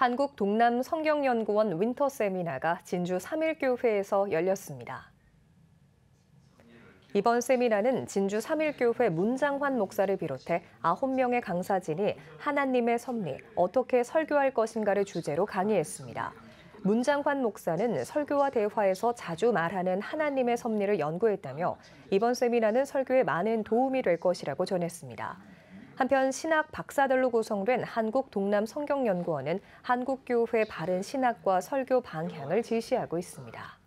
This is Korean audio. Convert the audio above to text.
한국 동남 성경연구원 윈터 세미나가 진주 3일교회에서 열렸습니다. 이번 세미나는 진주 3일교회 문장환 목사를 비롯해 9명의 강사진이 하나님의 섭리, 어떻게 설교할 것인가를 주제로 강의했습니다. 문장환 목사는 설교와 대화에서 자주 말하는 하나님의 섭리를 연구했다며 이번 세미나는 설교에 많은 도움이 될 것이라고 전했습니다. 한편 신학 박사들로 구성된 한국 동남 성경연구원은 한국교회 바른 신학과 설교 방향을 제시하고 있습니다.